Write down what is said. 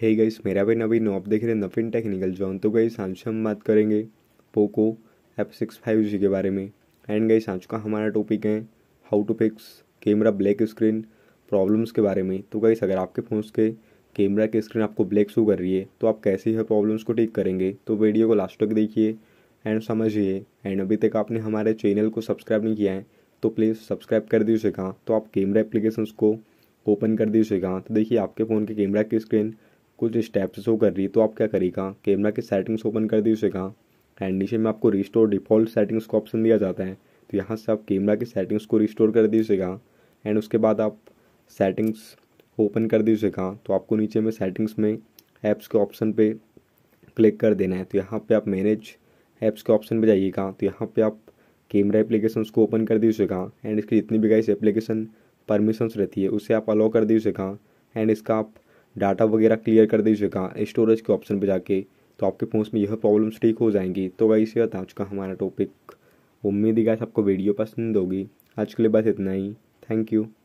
hey guys मेरा भी नवीन आप देख रहे हैं नफिन टेक्निकल जॉन तो गाइस आज हम बात करेंगे Poco F six five G के बारे में एंड गाइस आज का हमारा टॉपिक है how to fix camera black screen problems के बारे में तो गाइस अगर आपके फ़ोन के कैमरा की स्क्रीन आपको ब्लैक शो कर रही है तो आप कैसे है प्रॉब्लम्स को ठीक करेंगे तो वीडियो को लास्ट तक देखिए एंड समझिए एंड अभी तक आपने हमारे चैनल को सब्सक्राइब नहीं किया है तो प्लीज़ सब्सक्राइब कर दीजिएगा तो आप कैमरा एप्लीकेशन को ओपन कर दीजिएगा तो देखिए आपके फ़ोन के कैमरा की स्क्रीन कुछ स्टेप्स शो कर रही है तो आप क्या करेगा कैमरा की सेटिंग्स ओपन कर दी उसे कहाँ एंड नीचे में आपको रिस्टोर डिफ़ॉल्ट सेटिंग्स का ऑप्शन दिया जाता है तो यहाँ से आप कैमरा की सेटिंग्स को रिस्टोर कर दीजिएगा एंड उसके बाद आप सेटिंग्स ओपन कर दीजिएगा तो आपको नीचे में सेटिंग्स में ऐप्स के ऑप्शन पर क्लिक कर देना है तो यहाँ पर आप मैनेज ऐप्स के ऑप्शन जाइए जाइएगा तो यहाँ पर आप कैमरा एप्लीकेशन को ओपन कर दीजिएगा एंड इसकी जितनी भी गाइस एप्लीकेशन परमिशंस रहती है उसे आप अलाउ कर दीजिएगा एंड इसका आप डाटा वगैरह क्लियर कर दीजिएगा स्टोरेज के ऑप्शन पर जाके तो आपके फ़ोन में यह प्रॉब्लम्स ठीक हो जाएंगी तो वही से बता चुका हमारा टॉपिक उम्मीद ही आपको वीडियो पसंद होगी आज के लिए बस इतना ही थैंक यू